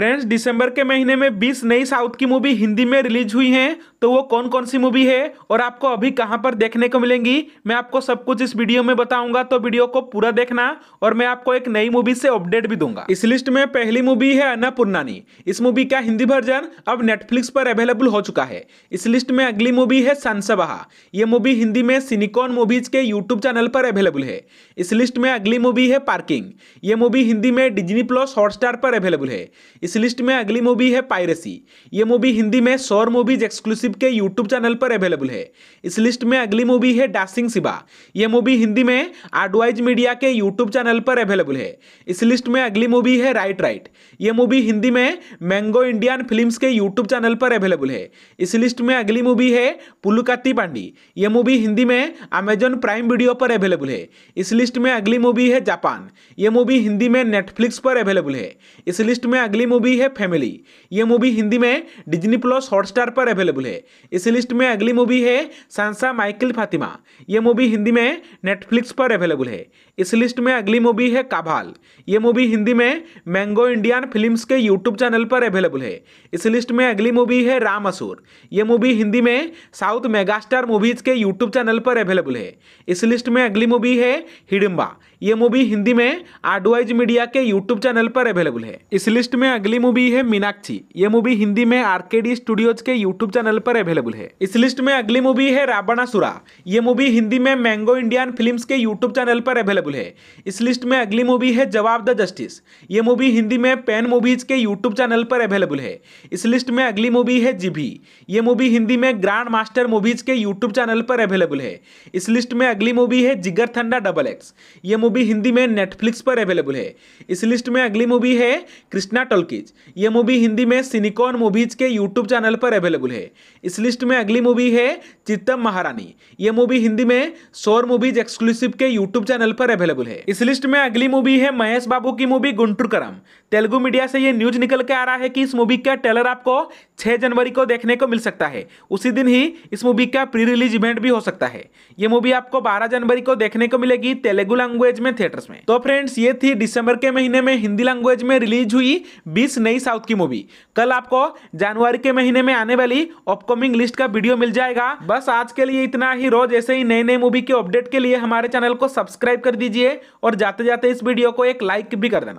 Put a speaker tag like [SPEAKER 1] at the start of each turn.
[SPEAKER 1] friends दिसंबर के महीने में 20 नई साउथ की मूवी हिंदी में रिलीज हुई हैं तो वो कौन कौन सी मूवी है और आपको अभी कहां पर देखने को मिलेंगी मैं आपको सब कुछ इस वीडियो में बताऊंगा तो वीडियो को पूरा देखना और मैं आपको एक नई मूवी से अपडेट भी दूंगा इस लिस्ट में पहली मूवी है अन्नापूर्णानी इस मूवी का हिंदी वर्जन अब नेटफ्लिक्स पर अवेलेबल हो चुका है इस लिस्ट में अगली मूवी है सनसबाहा ये मूवी हिंदी में सिनिकॉन मूवीज के यूट्यूब चैनल पर अवेलेबल है इस लिस्ट में अगली मूवी है पार्किंग ये मूवी हिंदी में डिजनी प्लस हॉटस्टार पर अवेलेबल है इस लिस्ट में अगली मूवी है पायरेसी ये मूवी हिंदी में सौर मूवीज एक्सक्लूसिव के यूट्यूब चैनल पर अवेलेबल है इस लिस्ट में अगली मूवी है डासिंग सिबा ये मूवी हिंदी में आडवाइज मीडिया के यूट्यूब चैनल पर अवेलेबल है इस लिस्ट में अगली मूवी है राइट राइट ये मूवी हिंदी में मैंगो इंडियन फिल्म के यूट्यूब चैनल पर अवेलेबल है इस लिस्ट में अगली मूवी है पुलुकाती पांडी ये मूवी हिंदी में अमेजन प्राइम वीडियो पर अवेलेबल है इस लिस्ट में अगली मूवी है जापान ये मूवी हिंदी में नेटफ्लिक्स पर अवेलेबल है इस लिस्ट में अगली मूवी है फैमिली ये मूवी हिंदी में डिज्नी प्लस हॉटस्टार पर अवेलेबल है इस लिस्ट में अगली मूवी है सांसा माइकिल फातिमा ये मूवी हिंदी में नेटफ्लिक्स पर अवेलेबल है इस लिस्ट में अगली मूवी है काभाल ये मूवी हिंदी में मैंगो इंडियन फिल्म्स के यूट्यूब चैनल पर अवेलेबल है इस लिस्ट में अगली मूवी है राम असुर ये मूवी हिंदी में साउथ मेगास्टार मूवीज के यूट्यूब चैनल पर अवेलेबल है इस लिस्ट में अगली मूवी है हिडिम्बा ये मूवी हिंदी में आडवाइज मीडिया के यूट्यूब चैनल पर अवेलेबल है इस लिस्ट में अगली मूवी है मीनाक्षी ये मूवी हिंदी में आरकेडी स्टूडियोज के यूट्यूब चैनल पर अवेलेबल है इस लिस्ट में अगली मूवी है रावणासुरा ये मूवी हिंदी में मैंगो इंडियन फिल्म के यूट्यूब चैनल पर अवेलेबल है इस लिस्ट में अगली मूवी है जवाब द जस्टिस ये मूवी हिंदी में पेन मूवीज के यूट्यूब चैनल पर अवेलेबल है इस लिस्ट में अगली मूवी है जिभी ये मूवी हिंदी में ग्रांड मास्टर मूवीज के यूट्यूब चैनल पर अवेलेबल है इस लिस्ट में अगली मूवी है जिगर थंडा डबल एक्स ये मूवी हिंदी में नेटफ्लिक्स पर अवेलेबल है इस लिस्ट में अगली मूवी है कृष्णा टोलकिज ये मूवी हिंदी में सिनिकॉन मूवीज के यूट्यूब चैनल पर अवेलेबल है इस लिस्ट में अगली मूवी है चित्तम महारानी ये मूवी हिंदी में सोर मूवीज एक्सक्लूसिव के यूट्यूब चैनल पर अवेलेबल है इस लिस्ट में अगली मूवी है महेश बाबू की मूवी गुंटूर करम तेलुगु मीडिया से ये न्यूज निकल के आ रहा है कि इस मूवी का ट्रेलर आपको छह जनवरी को देखने को मिल सकता है उसी दिन ही इस मूवी का प्री रिलीज इवेंट भी हो सकता है ये मूवी आपको बारह जनवरी को देखने को मिलेगी तेलुगु लैंग्वेज में थिएटर्स में तो फ्रेंड्स ये थी दिसंबर के महीने में हिंदी लैंग्वेज में रिलीज हुई बीस नई साउथ की मूवी कल आपको जनवरी के महीने में आने वाली अपकमिंग लिस्ट का वीडियो मिल जाएगा बस आज के लिए इतना ही रोज ऐसे ही नई नई मूवी के अपडेट के लिए हमारे चैनल को सब्सक्राइब कर दीजिए और जाते जाते इस वीडियो को एक लाइक भी कर देना